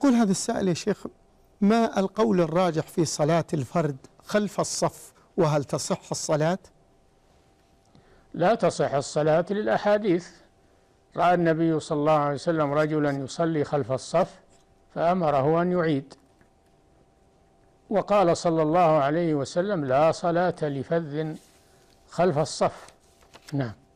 يقول هذا السائل يا شيخ ما القول الراجح في صلاة الفرد خلف الصف وهل تصح الصلاة؟ لا تصح الصلاة للأحاديث رأى النبي صلى الله عليه وسلم رجلا يصلي خلف الصف فأمره أن يعيد وقال صلى الله عليه وسلم لا صلاة لفذ خلف الصف نعم